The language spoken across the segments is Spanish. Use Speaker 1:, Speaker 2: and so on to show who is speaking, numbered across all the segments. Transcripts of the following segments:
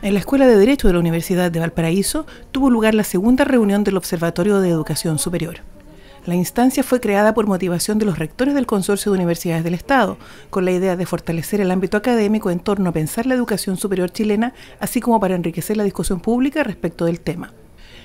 Speaker 1: En la Escuela de Derecho de la Universidad de Valparaíso tuvo lugar la segunda reunión del Observatorio de Educación Superior. La instancia fue creada por motivación de los rectores del Consorcio de Universidades del Estado, con la idea de fortalecer el ámbito académico en torno a pensar la educación superior chilena, así como para enriquecer la discusión pública respecto del tema.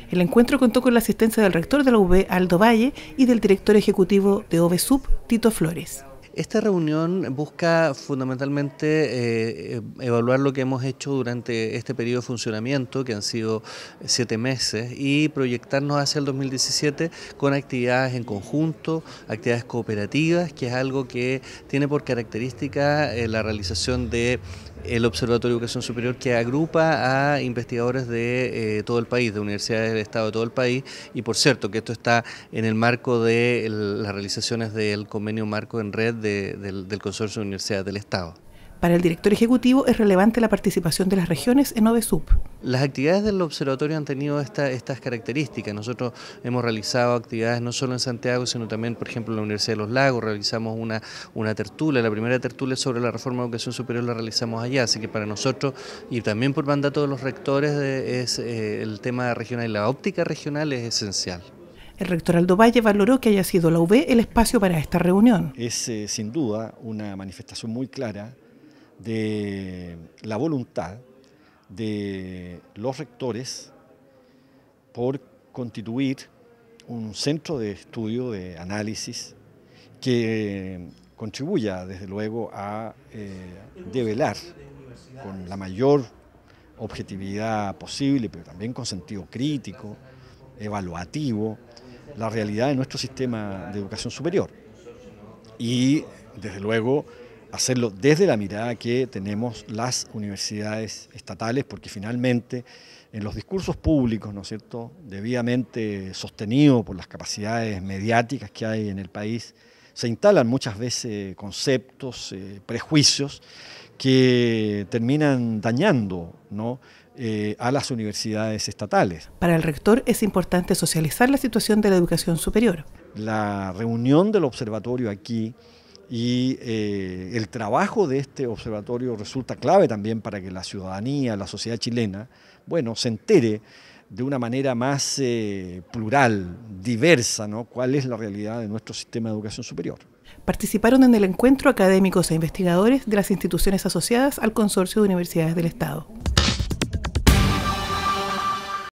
Speaker 1: El encuentro contó con la asistencia del rector de la UV, Aldo Valle, y del director ejecutivo de OVSUP, Tito Flores.
Speaker 2: Esta reunión busca fundamentalmente eh, evaluar lo que hemos hecho durante este periodo de funcionamiento, que han sido siete meses, y proyectarnos hacia el 2017 con actividades en conjunto, actividades cooperativas, que es algo que tiene por característica eh, la realización de el Observatorio de Educación Superior que agrupa a investigadores de eh, todo el país, de universidades del Estado de todo el país, y por cierto que esto está en el marco de las realizaciones del convenio marco en red del, Consorcio de Universidades del Estado. Para el director ejecutivo es relevante la participación de las regiones en ODESUB. Las actividades del observatorio han tenido estas características. Nosotros hemos realizado actividades no solo en Santiago, sino también, por ejemplo, en la Universidad de los Lagos. Realizamos una, tertulia, la primera tertulia sobre la reforma de educación superior la realizamos allá. Así que para nosotros, y también por mandato de los rectores, es eh, el tema regional y la óptica regional es esencial.
Speaker 1: El rector Aldo Valle valoró que haya sido la UB el espacio para esta reunión.
Speaker 3: Es eh, sin duda una manifestación muy clara de la voluntad de los rectores por constituir un centro de estudio, de análisis, que contribuya desde luego a eh, develar con la mayor objetividad posible, pero también con sentido crítico, evaluativo, la realidad de nuestro sistema de educación superior. Y desde luego hacerlo desde la mirada que tenemos las universidades estatales, porque finalmente en los discursos públicos, ¿no es cierto?, debidamente sostenidos por las capacidades mediáticas que hay en el país, se instalan muchas veces conceptos, eh, prejuicios que terminan dañando, ¿no? Eh, a las universidades estatales.
Speaker 1: Para el rector
Speaker 3: es importante socializar la situación de la educación superior. La reunión del observatorio aquí y eh, el trabajo de este observatorio resulta clave también para que la ciudadanía, la sociedad chilena, se entere de una manera más eh, plural, diversa, ¿no? cuál es la realidad de nuestro sistema de educación superior. Participaron en el encuentro académicos
Speaker 1: e investigadores de las instituciones asociadas al Consorcio de Universidades del Estado.